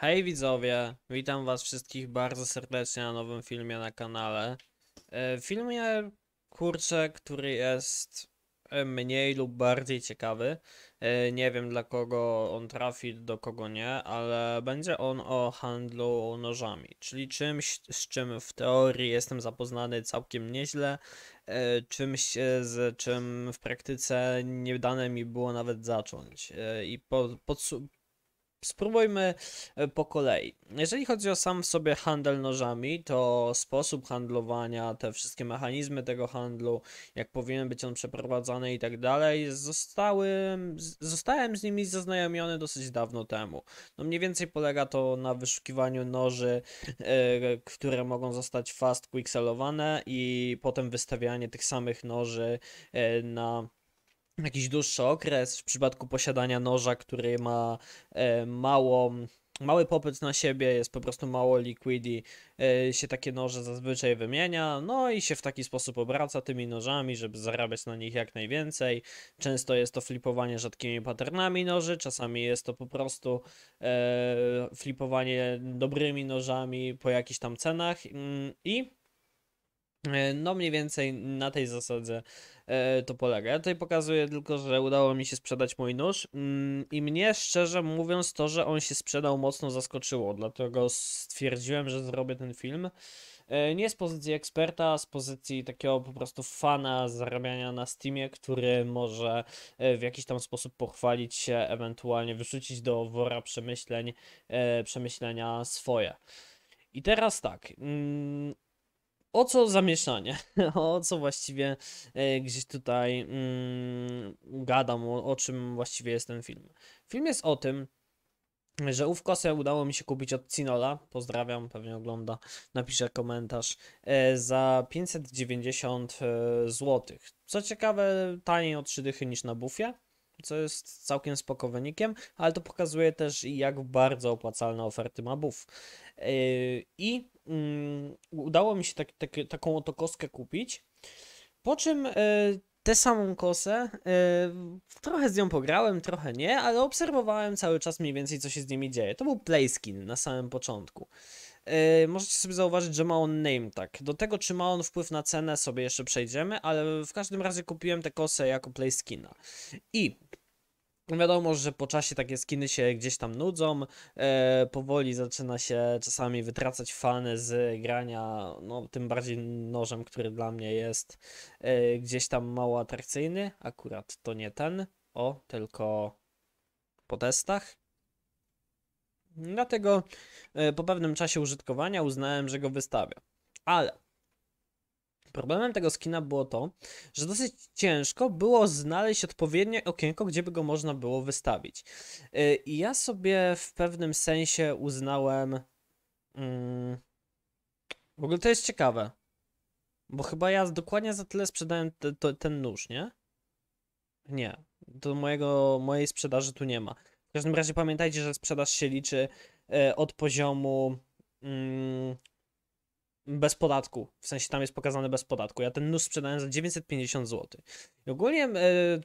Hej widzowie, witam was wszystkich bardzo serdecznie na nowym filmie na kanale. E, filmie, kurczę, który jest e, mniej lub bardziej ciekawy. E, nie wiem dla kogo on trafi, do kogo nie, ale będzie on o handlu nożami, czyli czymś, z czym w teorii jestem zapoznany całkiem nieźle, e, czymś z czym w praktyce nie dane mi było nawet zacząć. I po, podsu Spróbujmy e, po kolei. Jeżeli chodzi o sam w sobie handel nożami, to sposób handlowania, te wszystkie mechanizmy tego handlu, jak powinien być on przeprowadzany i tak dalej, zostałem z nimi zaznajomiony dosyć dawno temu. No mniej więcej polega to na wyszukiwaniu noży, yy, które mogą zostać fast quickselowane i potem wystawianie tych samych noży yy, na jakiś dłuższy okres w przypadku posiadania noża, który ma e, mało, mały popyt na siebie, jest po prostu mało liquidi, e, się takie noże zazwyczaj wymienia, no i się w taki sposób obraca tymi nożami, żeby zarabiać na nich jak najwięcej. Często jest to flipowanie rzadkimi patternami noży, czasami jest to po prostu e, flipowanie dobrymi nożami po jakichś tam cenach mm, i E, no mniej więcej na tej zasadzie e, to polega. Ja tutaj pokazuję tylko, że udało mi się sprzedać mój nóż mm, i mnie szczerze mówiąc to, że on się sprzedał mocno zaskoczyło, dlatego stwierdziłem, że zrobię ten film. E, nie z pozycji eksperta, z pozycji takiego po prostu fana zarabiania na Steamie, który może w jakiś tam sposób pochwalić się, ewentualnie wyrzucić do wora przemyśleń, przemyślenia swoje. I teraz tak. Mm, o co zamieszanie? O co właściwie e, gdzieś tutaj mm, gadam, o, o czym właściwie jest ten film? Film jest o tym, że ów kosę udało mi się kupić od Cinola, pozdrawiam, pewnie ogląda, napisze komentarz, e, za 590 e, zł. Co ciekawe, taniej od 3 dychy niż na bufie, co jest całkiem spoko wynikiem, ale to pokazuje też jak bardzo opłacalne oferty ma Buff. Yy, I mm, udało mi się tak, tak, taką oto kostkę kupić, po czym yy, tę samą kosę. Yy, trochę z nią pograłem, trochę nie, ale obserwowałem cały czas mniej więcej, co się z nimi dzieje. To był playskin na samym początku. Yy, możecie sobie zauważyć, że ma on name tak. Do tego, czy ma on wpływ na cenę, sobie jeszcze przejdziemy, ale w każdym razie kupiłem tę kosę jako play skina. I Wiadomo, że po czasie takie skiny się gdzieś tam nudzą, yy, powoli zaczyna się czasami wytracać fany z grania, no tym bardziej nożem, który dla mnie jest yy, gdzieś tam mało atrakcyjny, akurat to nie ten, o, tylko po testach. Dlatego e, po pewnym czasie użytkowania uznałem, że go wystawię. Ale problemem tego skina było to, że dosyć ciężko było znaleźć odpowiednie okienko, gdzie by go można było wystawić. E, I ja sobie w pewnym sensie uznałem. Mm, w ogóle to jest ciekawe. Bo chyba ja dokładnie za tyle sprzedałem te, to, ten nóż, nie? Nie. Do mojego, mojej sprzedaży tu nie ma. W każdym razie pamiętajcie, że sprzedaż się liczy e, od poziomu mm, bez podatku. W sensie tam jest pokazane bez podatku. Ja ten nus sprzedałem za 950 zł. I ogólnie e,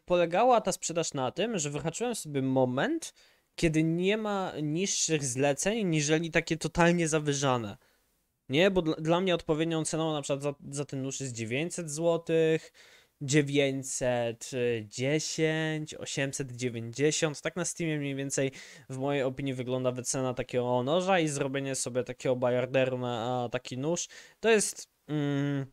polegała ta sprzedaż na tym, że wyhaczyłem sobie moment, kiedy nie ma niższych zleceń, niżeli takie totalnie zawyżane. Nie, bo dla, mnie odpowiednią ceną na przykład za, za ten nóż jest 900 złotych, 910, 890. Tak na Steamie mniej więcej w mojej opinii wygląda wycena takiego noża i zrobienie sobie takiego bajarderu na taki nóż. To jest... Mm,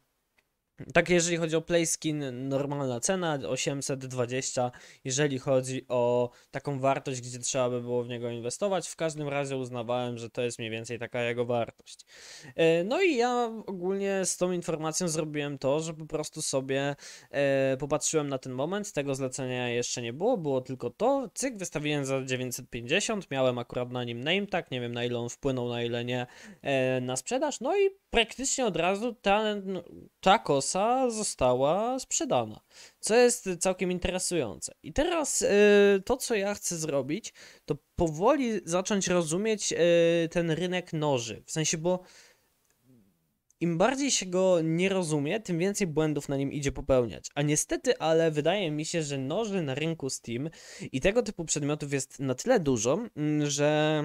tak, jeżeli chodzi o PlaySkin, normalna cena 820. Jeżeli chodzi o taką wartość, gdzie trzeba by było w niego inwestować, w każdym razie uznawałem, że to jest mniej więcej taka jego wartość. E, no i ja ogólnie z tą informacją zrobiłem to, że po prostu sobie e, popatrzyłem na ten moment. Tego zlecenia jeszcze nie było, było tylko to. Cyk, wystawiłem za 950. Miałem akurat na nim name, tak. Nie wiem na ile on wpłynął, na ile nie e, na sprzedaż. No i praktycznie od razu ten no, takos Windowsa została sprzedana, co jest całkiem interesujące. I teraz y, to, co ja chcę zrobić, to powoli zacząć rozumieć y, ten rynek noży. W sensie, bo im bardziej się go nie rozumie, tym więcej błędów na nim idzie popełniać. A niestety, ale wydaje mi się, że noży na rynku Steam i tego typu przedmiotów jest na tyle dużo, mm, że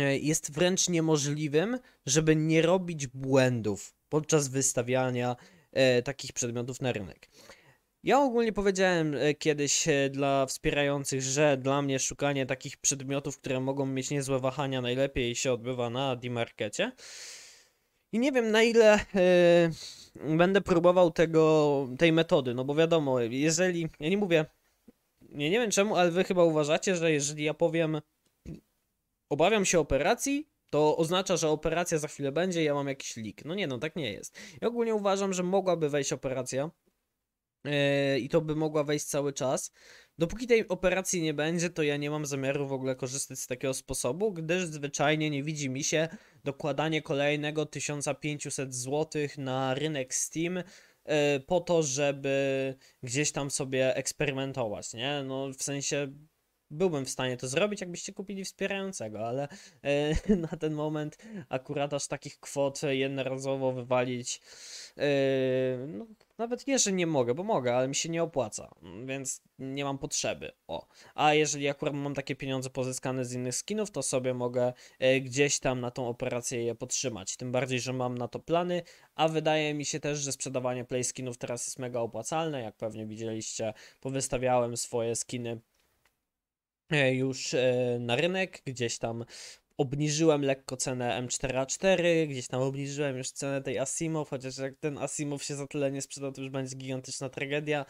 e, jest wręcz niemożliwym, żeby nie robić błędów podczas wystawiania e, takich przedmiotów na rynek. Ja ogólnie powiedziałem e, kiedyś e, dla wspierających, że dla mnie szukanie takich przedmiotów, które mogą mieć niezłe wahania, najlepiej się odbywa na D-markecie. I nie wiem na ile będę próbował tego, tej metody, no bo wiadomo, jeżeli, ja nie mówię, nie nie wiem czemu, ale wy chyba uważacie, że jeżeli ja powiem obawiam się operacji, to oznacza, że operacja za chwilę będzie, ja mam jakiś leak. No nie, no tak nie jest. Ja ogólnie uważam, że mogłaby wejść operacja yy, i to by mogła wejść cały czas. Dopóki tej operacji nie będzie, to ja nie mam zamiaru w ogóle korzystać z takiego sposobu, gdyż zwyczajnie nie widzi mi się dokładanie kolejnego 1500 zł na rynek Steam e, po to, żeby gdzieś tam sobie eksperymentować, nie? No w sensie byłbym w stanie to zrobić, jakbyście kupili wspierającego, ale e, na ten moment akurat aż takich kwot jednorazowo wywalić, e, no, nawet nie, że nie mogę, bo mogę, ale mi się nie opłaca, więc nie mam potrzeby. O, a jeżeli akurat mam takie pieniądze pozyskane z innych skinów, to sobie mogę e, gdzieś tam na tą operację je podtrzymać. Tym bardziej, że mam na to plany, a wydaje mi się też, że sprzedawanie play skinów teraz jest mega opłacalne. Jak pewnie widzieliście, powystawiałem swoje skiny E, już e, na rynek, gdzieś tam obniżyłem lekko cenę M4A4, gdzieś tam obniżyłem już cenę tej Asimov, chociaż jak ten Asimov się za tyle nie sprzeda, to już będzie gigantyczna tragedia.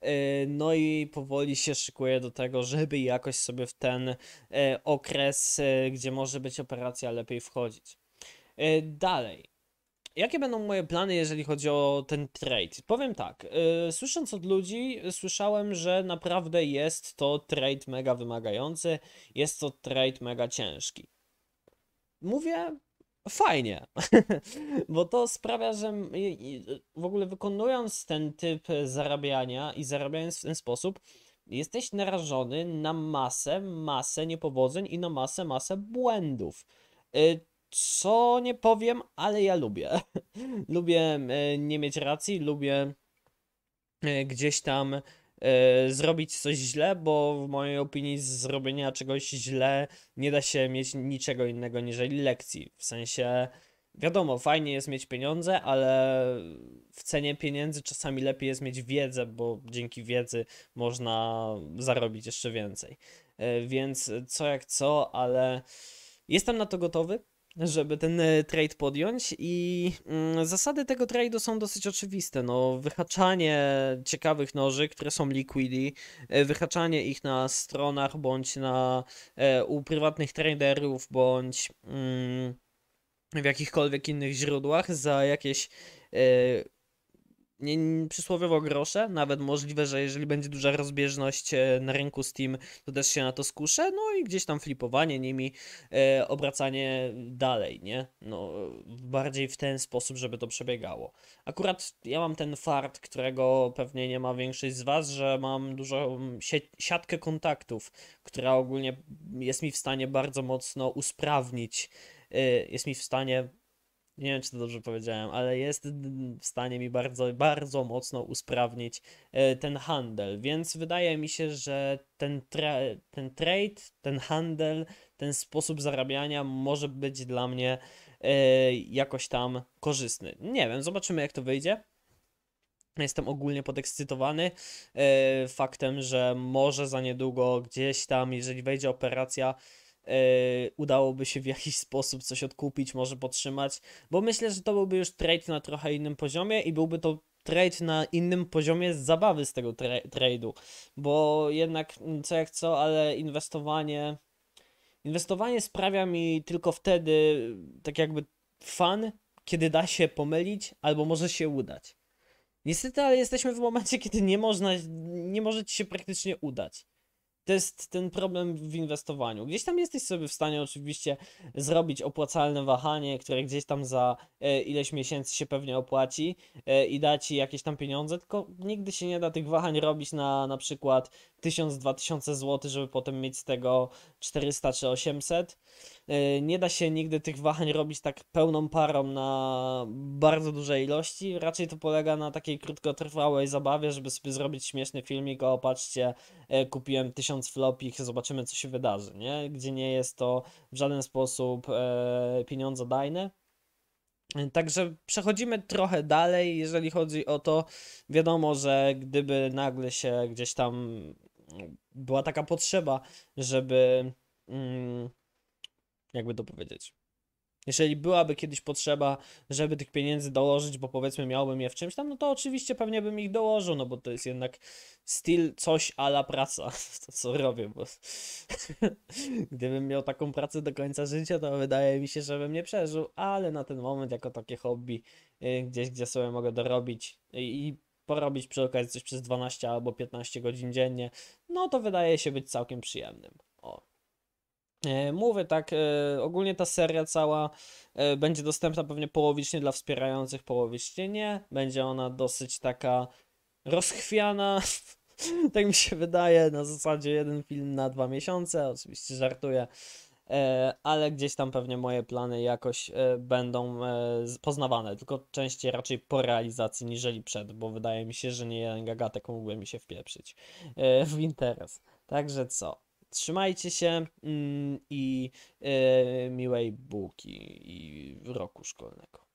E, no i powoli się szykuję do tego, żeby jakoś sobie w ten okres, gdzie może być operacja, lepiej wchodzić. Dalej jakie będą moje plany, jeżeli chodzi o ten trade? Powiem tak, yy, słysząc od ludzi, słyszałem, że naprawdę jest to trade mega wymagający, jest to trade mega ciężki. Mówię, fajnie, bo to sprawia, że w ogóle wykonując ten typ zarabiania i zarabiając w ten sposób, jesteś narażony na masę, masę niepowodzeń i na masę, masę błędów. Yy, co nie powiem, ale ja lubię. lubię e, nie mieć racji, lubię e, gdzieś tam e, zrobić coś źle, bo w mojej opinii z zrobienia czegoś źle nie da się mieć niczego innego niż lekcji. W sensie, wiadomo, fajnie jest mieć pieniądze, ale w cenie pieniędzy czasami lepiej jest mieć wiedzę, bo dzięki wiedzy można zarobić jeszcze więcej. Więc co jak co, ale jestem na to gotowy żeby ten e, trade podjąć i mm, zasady tego trade'u są dosyć oczywiste, no wyhaczanie ciekawych noży, które są liquidy, e, wyhaczanie ich na stronach bądź na e, u prywatnych traderów bądź mm, w jakichkolwiek innych źródłach za jakieś nie, przysłowiowo grosze, nawet możliwe, że jeżeli będzie duża rozbieżność e, na rynku Steam, to też się na to skuszę, no i gdzieś tam flipowanie nimi, e, obracanie dalej, nie? No, bardziej w ten sposób, żeby to przebiegało. Akurat ja mam ten fart, którego pewnie nie ma większość z Was, że mam dużą sie- siatkę kontaktów, która ogólnie jest mi w stanie bardzo mocno usprawnić, e, jest mi w stanie nie wiem czy to dobrze powiedziałem, ale jest w stanie mi bardzo, bardzo mocno usprawnić e, ten handel, więc wydaje mi się, że ten, tra ten trade, ten handel, ten sposób zarabiania może być dla mnie e, jakoś tam korzystny. Nie wiem, zobaczymy jak to wyjdzie. Jestem ogólnie podekscytowany e, faktem, że może za niedługo gdzieś tam, jeżeli wejdzie operacja, E, udałoby się w jakiś sposób coś odkupić, może podtrzymać, bo myślę, że to byłby już trade na trochę innym poziomie i byłby to trade na innym poziomie zabawy z tego tra trade'u, bo jednak mm, co jak co, ale inwestowanie inwestowanie sprawia mi tylko wtedy tak jakby fan, kiedy da się pomylić albo może się udać. Niestety, ale jesteśmy w momencie, kiedy nie można, nie może ci się praktycznie udać to jest ten problem w inwestowaniu. Gdzieś tam jesteś sobie w stanie oczywiście zrobić opłacalne wahanie, które gdzieś tam za e, ileś miesięcy się pewnie opłaci e, i da ci jakieś tam pieniądze, tylko nigdy się nie da tych wahań robić na na przykład 1000-2000 zł, żeby potem mieć z tego 400 czy 800. E, nie da się nigdy tych wahań robić tak pełną parą na bardzo dużej ilości. Raczej to polega na takiej krótkotrwałej zabawie, żeby sobie zrobić śmieszny filmik, o patrzcie, e, kupiłem tysiąc flopich, zobaczymy co się wydarzy, nie? Gdzie nie jest to w żaden sposób e, pieniądzodajne. Także przechodzimy trochę dalej, jeżeli chodzi o to, wiadomo, że gdyby nagle się gdzieś tam była taka potrzeba, żeby mm, jakby to powiedzieć. Jeżeli byłaby kiedyś potrzeba, żeby tych pieniędzy dołożyć, bo powiedzmy miałbym je w czymś tam, no to oczywiście pewnie bym ich dołożył, no bo to jest jednak styl coś ala praca, to co robię, bo gdybym miał taką pracę do końca życia, to wydaje mi się, że bym nie przeżył, ale na ten moment jako takie hobby, y, gdzieś gdzie sobie mogę dorobić i porobić przy okazji coś przez 12 albo 15 godzin dziennie, no to wydaje się być całkiem przyjemnym. O, E, mówię tak, e, ogólnie ta seria cała e, będzie dostępna pewnie połowicznie dla wspierających, połowicznie nie. Będzie ona dosyć taka rozchwiana, tak mi się wydaje, na zasadzie jeden film na dwa miesiące, oczywiście żartuję, ale gdzieś tam pewnie moje plany jakoś będą poznawane, tylko częściej raczej po realizacji niżeli przed, bo wydaje mi się, że nie jeden gagatek mógłby mi się wpieprzyć w interes. Także co? Trzymajcie się mm, i e, miłej buki i roku szkolnego.